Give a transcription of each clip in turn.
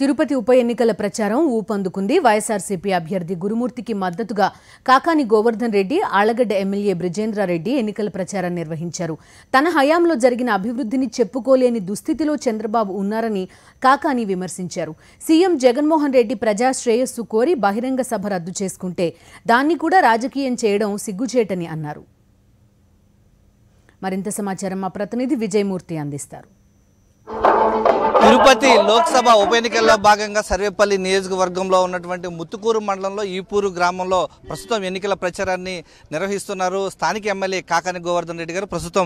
తిరుపతి ఉప ఎన్నికల ప్రచారం ఊపందుకుంది వైఎస్ఆర్సీపీ అభ్యర్థి గురుమూర్తికి మద్దతుగా కాకాని గోవర్ధన్ రెడ్డి ఆళ్లగడ్డ ఎమ్మెల్యే బ్రిజేంద్రారెడ్డి ఎన్నికల ప్రచారం నిర్వహించారు తన హయాంలో జరిగిన అభివృద్ధిని చెప్పుకోలేని దుస్థితిలో చంద్రబాబు ఉన్నారని కాకాని విమర్శించారు సీఎం జగన్మోహన్ రెడ్డి ప్రజాశ్రేయస్సు కోరి బహిరంగ సభ రద్దు చేసుకుంటే దాన్ని కూడా రాజకీయం చేయడం సిగ్గుచేటని అన్నారు మరింత సమాచారం మా ప్రతినిధి విజయమూర్తి అందిస్తారు తిరుపతి లోక్సభ ఉప ఎన్నికల్లో భాగంగా సర్వేపల్లి నియోజకవర్గంలో ఉన్నటువంటి ముత్తుకూరు మండలంలో ఈపూరు గ్రామంలో ప్రస్తుతం ఎన్నికల ప్రచారాన్ని నిర్వహిస్తున్నారు స్థానిక ఎమ్మెల్యే కాకాని గోవర్ధన్ రెడ్డి గారు ప్రస్తుతం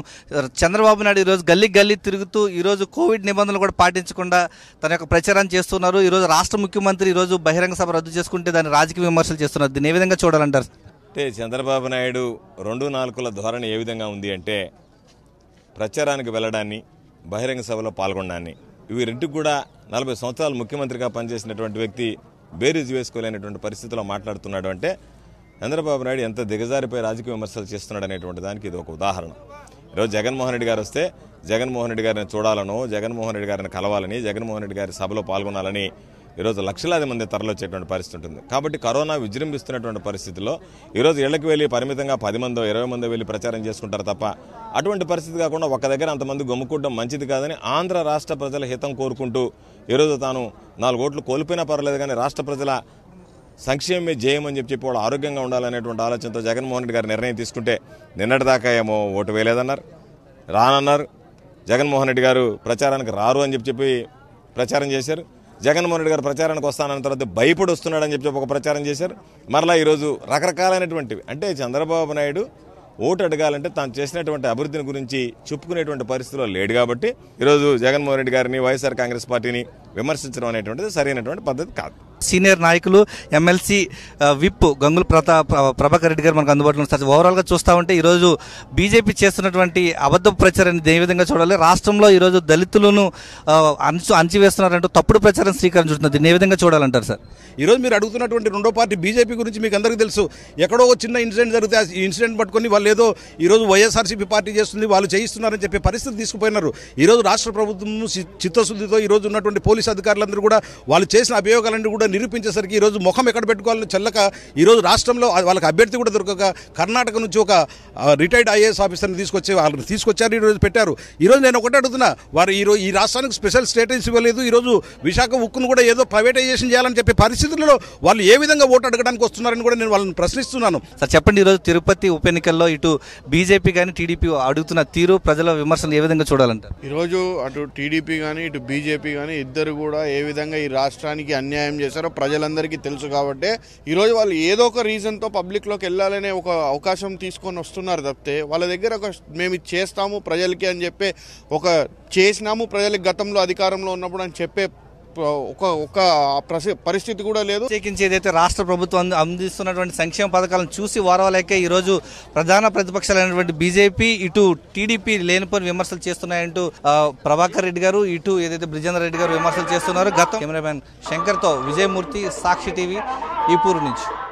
చంద్రబాబు నాయుడు ఈరోజు గల్లీ గల్లీ తిరుగుతూ ఈరోజు కోవిడ్ నిబంధనలు కూడా పాటించకుండా తన యొక్క ప్రచారం చేస్తున్నారు ఈరోజు రాష్ట్ర ముఖ్యమంత్రి ఈరోజు బహిరంగ సభ రద్దు చేసుకుంటే దాన్ని రాజకీయ విమర్శలు చేస్తున్నారు దీన్ని ఏ విధంగా చూడాలంటారు అంటే చంద్రబాబు నాయుడు రెండు నాలుగుల ధోరణి ఏ విధంగా ఉంది అంటే ప్రచారానికి వెళ్ళడాన్ని బహిరంగ సభలో పాల్గొనడాన్ని ఇవి రెండు కూడా నలభై సంవత్సరాలు ముఖ్యమంత్రిగా పనిచేసినటువంటి వ్యక్తి బేరీజ్ వేసుకోలేనటువంటి పరిస్థితిలో మాట్లాడుతున్నాడు అంటే చంద్రబాబు నాయుడు ఎంత దిగజారిపై రాజకీయ విమర్శలు చేస్తున్నాడు అనేటువంటి దానికి ఇది ఒక ఉదాహరణ ఈరోజు జగన్మోహన్ రెడ్డి గారు వస్తే జగన్మోహన్ రెడ్డి గారిని చూడాలను జగన్మోహన్ రెడ్డి గారిని కలవాలని జగన్మోహన్ రెడ్డి గారి సభలో పాల్గొనాలని ఈరోజు లక్షలాది మంది తరలొచ్చేటువంటి పరిస్థితి ఉంటుంది కాబట్టి కరోనా విజృంభిస్తున్నటువంటి పరిస్థితిలో ఈరోజు ఇళ్లకు వెళ్ళి పరిమితంగా పది మందో ఇరవై మందో వెళ్ళి ప్రచారం చేసుకుంటారు తప్ప అటువంటి పరిస్థితి కాకుండా ఒక్క దగ్గర అంతమంది గుమ్ముకూడడం మంచిది కాదని ఆంధ్ర రాష్ట్ర ప్రజల హితం కోరుకుంటూ ఈరోజు తాను నాలుగు ఓట్లు కోల్పోయినా పర్వాలేదు కానీ రాష్ట్ర ప్రజల సంక్షేమమే జయమని చెప్పి చెప్పి వాళ్ళు ఆరోగ్యంగా ఉండాలనేటువంటి ఆలోచనతో జగన్మోహన్ రెడ్డి గారు నిర్ణయం తీసుకుంటే నిన్నటిదాకా ఏమో ఓటు వేయలేదన్నారు రానన్నారు జగన్మోహన్ రెడ్డి గారు ప్రచారానికి రారు అని చెప్పి చెప్పి ప్రచారం చేశారు జగన్మోహన్ రెడ్డి గారు ప్రచారానికి వస్తానన్న తర్వాత భయపడి వస్తున్నాడని చెప్పి ఒక ప్రచారం చేశారు మరలా ఈరోజు రకరకాలైనటువంటివి అంటే చంద్రబాబు నాయుడు ఓటు అడగాలంటే తాను చేసినటువంటి అభివృద్ధిని గురించి చెప్పుకునేటువంటి పరిస్థితిలో లేడు కాబట్టి ఈరోజు జగన్మోహన్ రెడ్డి గారిని వైఎస్ఆర్ కాంగ్రెస్ పార్టీని విమర్శించడం అనేటువంటిది సరైనటువంటి పద్ధతి కాదు సీనియర్ నాయకులు ఎమ్మెల్సీ విప్ గంగుల ప్రతా ప్రభాకర్ రెడ్డి గారు మనకు అందుబాటులో ఉంటారు ఓవరాల్గా చూస్తూ ఉంటే ఈరోజు బీజేపీ చేస్తున్నటువంటి అబద్ధ ప్రచారాన్ని ఏ విధంగా చూడాలి రాష్ట్రంలో ఈరోజు దళితులను అంచు అంచివేస్తున్నారంటూ తప్పుడు ప్రచారం శ్రీకారం చూస్తున్నది దీన్ని ఏ విధంగా చూడాలంటారు సార్ ఈరోజు మీరు అడుగుతున్నటువంటి రెండో పార్టీ బీజేపీ గురించి మీకు అందరికీ తెలుసు ఎక్కడో ఒక చిన్న ఇన్సిడెంట్ జరిగితే ఈ ఇన్సిడెంట్ పట్టుకొని వాళ్ళు ఏదో ఈరోజు వైఎస్ఆర్సీపీ పార్టీ చేస్తుంది వాళ్ళు చేయిస్తున్నారని చెప్పే పరిస్థితి తీసుకుపోయినారు ఈరోజు రాష్ట్ర ప్రభుత్వం చిత్తశుద్ధితో ఈరోజు ఉన్నటువంటి పోలీస్ పోలీసు అధికారులందరూ కూడా వాళ్ళు చేసిన అభియోగాలన్నీ కూడా నిరూపించేసరికి ఈరోజు ముఖం ఎక్కడ పెట్టుకోవాలని చెల్లక ఈరోజు రాష్ట్రంలో వాళ్ళకి అభ్యర్థి కూడా దొరకక కర్ణాటక నుంచి ఒక రిటైర్డ్ ఐఏఎస్ ఆఫీసర్ని తీసుకొచ్చి వాళ్ళని తీసుకొచ్చారు ఈరోజు పెట్టారు ఈరోజు నేను ఒకటే అడుగుతున్నా వారు ఈరోజు ఈ రాష్ట్రానికి స్పెషల్ స్టేటస్ ఇవ్వలేదు ఈరోజు విశాఖ ఉక్కును కూడా ఏదో ప్రైవేటైజేషన్ చేయాలని చెప్పే పరిస్థితుల్లో వాళ్ళు ఏ విధంగా ఓటు అడగడానికి వస్తున్నారని కూడా నేను వాళ్ళని ప్రశ్నిస్తున్నాను సార్ చెప్పండి ఈరోజు తిరుపతి ఉప ఎన్నికల్లో ఇటు బీజేపీ కానీ టీడీపీ అడుగుతున్న తీరు ప్రజల విమర్శలు ఏ విధంగా చూడాలంటారు ఈరోజు అటు టీడీపీ కానీ ఇటు బీజేపీ కానీ ఇద్దరు కూడా ఏ విధంగా ఈ రాష్ట్రానికి అన్యాయం చేశారో ప్రజలందరికీ తెలుసు కాబట్టి ఈరోజు వాళ్ళు ఏదో ఒక రీజన్తో పబ్లిక్లోకి వెళ్ళాలనే ఒక అవకాశం తీసుకొని వస్తున్నారు తప్పితే వాళ్ళ దగ్గర ఒక మేము చేస్తాము ప్రజలకి అని చెప్పే ఒక చేసినాము ప్రజలకు గతంలో అధికారంలో ఉన్నప్పుడు అని చెప్పే ఒక ఒక పరిస్థితి కూడా లేదు ప్రత్యేకించి ఏదైతే రాష్ట్ర ప్రభుత్వం అందిస్తున్నటువంటి సంక్షేమ పథకాలను చూసి వారవలేకే ఈరోజు ప్రధాన ప్రతిపక్షాలైనటువంటి బీజేపీ ఇటు టీడీపీ లేనిపోని విమర్శలు చేస్తున్నాయంటూ ప్రభాకర్ రెడ్డి గారు ఇటు ఏదైతే బ్రిజేందర్ రెడ్డి గారు విమర్శలు చేస్తున్నారు గతం కెమెరామెన్ శంకర్తో విజయమూర్తి సాక్షి టీవీ ఈపూరు నుంచి